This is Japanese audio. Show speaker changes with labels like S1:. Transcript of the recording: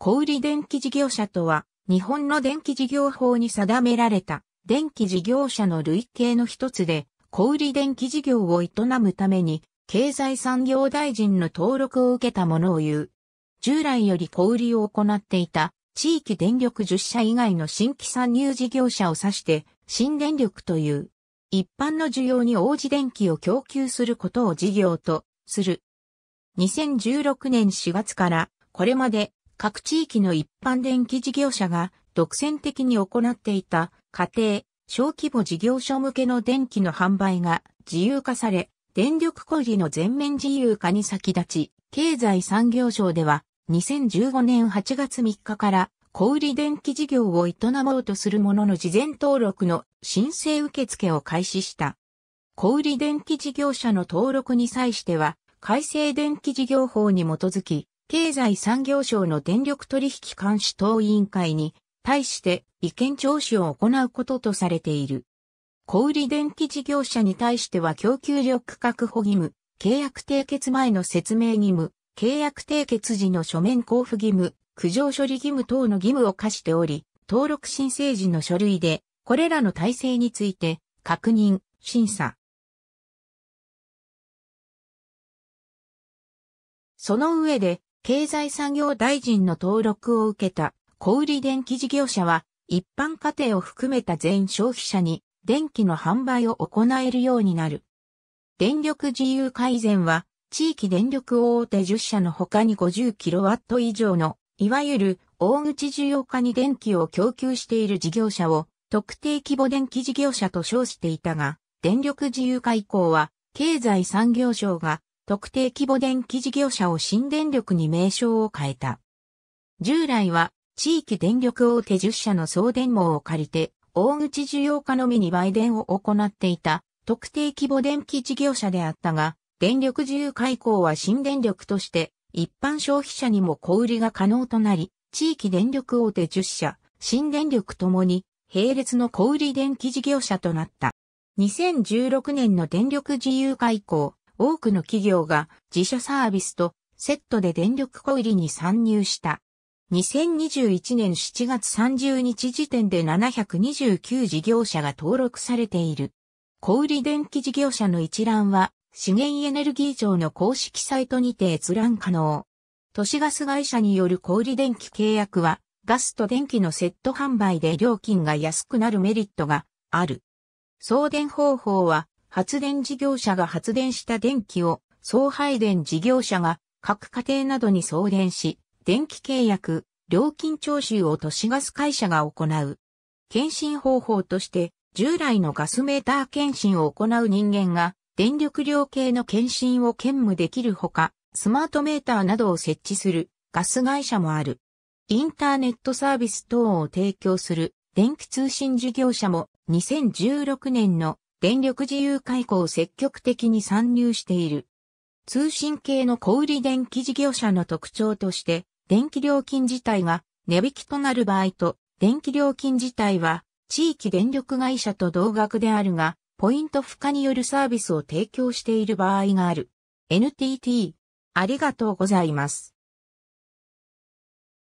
S1: 小売電気事業者とは、日本の電気事業法に定められた電気事業者の類型の一つで、小売電気事業を営むために、経済産業大臣の登録を受けたものを言う。従来より小売を行っていた地域電力10社以外の新規参入事業者を指して新電力という。一般の需要に応じ電気を供給することを事業とする。2016年4月からこれまで各地域の一般電気事業者が独占的に行っていた家庭、小規模事業所向けの電気の販売が自由化され、電力小売の全面自由化に先立ち、経済産業省では2015年8月3日から小売電気事業を営もうとする者のの事前登録の申請受付を開始した。小売電気事業者の登録に際しては、改正電気事業法に基づき、経済産業省の電力取引監視等委員会に対して意見聴取を行うこととされている。小売電気事業者に対しては供給力確保義務、契約締結前の説明義務、契約締結時の書面交付義務、苦情処理義務等の義務を課しており、登録申請時の書類で、これらの体制について、確認、審査。その上で、経済産業大臣の登録を受けた小売電気事業者は、一般家庭を含めた全消費者に電気の販売を行えるようになる。電力自由改善は、地域電力大手10社の他に 50kW 以上の、いわゆる大口需要家に電気を供給している事業者を特定規模電気事業者と称していたが、電力自由化以降は経済産業省が特定規模電気事業者を新電力に名称を変えた。従来は地域電力大手10社の送電網を借りて、大口需要家のみに売電を行っていた特定規模電気事業者であったが、電力自由開港は新電力として一般消費者にも小売りが可能となり、地域電力大手10社、新電力ともに並列の小売電気事業者となった。2016年の電力自由開港、多くの企業が自社サービスとセットで電力小売に参入した。2021年7月30日時点で729事業者が登録されている。小売電気事業者の一覧は資源エネルギー庁の公式サイトにて閲覧可能。都市ガス会社による小売電気契約はガスと電気のセット販売で料金が安くなるメリットがある。送電方法は発電事業者が発電した電気を送配電事業者が各家庭などに送電し、電気契約、料金徴収を都市ガス会社が行う。検診方法として、従来のガスメーター検診を行う人間が、電力量計の検診を兼務できるほか、スマートメーターなどを設置するガス会社もある。インターネットサービス等を提供する電気通信事業者も2016年の電力自由解雇を積極的に参入している。通信系の小売電気事業者の特徴として、電気料金自体が値引きとなる場合と、電気料金自体は地域電力会社と同額であるが、ポイント付加によるサービスを提供している場合がある。NTT、ありがとうございます。